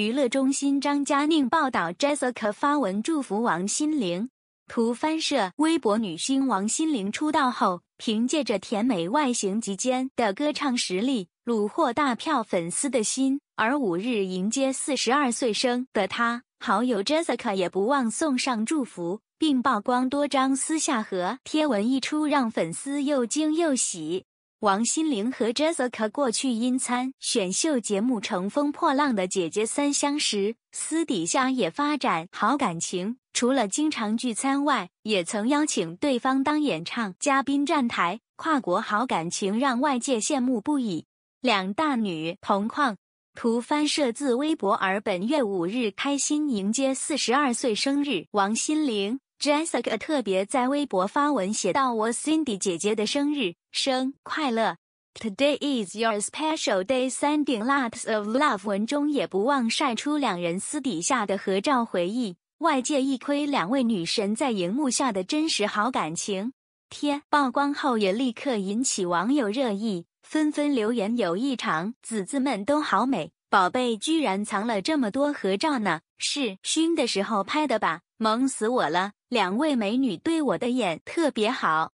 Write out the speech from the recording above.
娱乐中心张嘉宁报道：Jessica 发文祝福王心凌。图翻摄微博。女星王心凌出道后，凭借着甜美外形及坚的歌唱实力，虏获大票粉丝的心。而五日迎接四十二岁生的她，好友 Jessica 也不忘送上祝福，并曝光多张私下和贴文，一出让粉丝又惊又喜。王心凌和 Jessica 过去因参选秀节目《乘风破浪的姐姐》三相识，私底下也发展好感情。除了经常聚餐外，也曾邀请对方当演唱嘉宾站台，跨国好感情让外界羡慕不已。两大女同框，图翻摄自微博。而本月五日，开心迎接四十二岁生日，王心凌。Jessica 特别在微博发文写道：“我 Cindy 姐姐的生日，生快乐。Today is your special day, sending lots of love。”文中也不忘晒出两人私底下的合照回忆，外界一窥两位女神在荧幕下的真实好感情。贴曝光后也立刻引起网友热议，纷纷留言有异常，子子们都好美。宝贝居然藏了这么多合照呢，是熏的时候拍的吧？萌死我了！两位美女对我的眼特别好。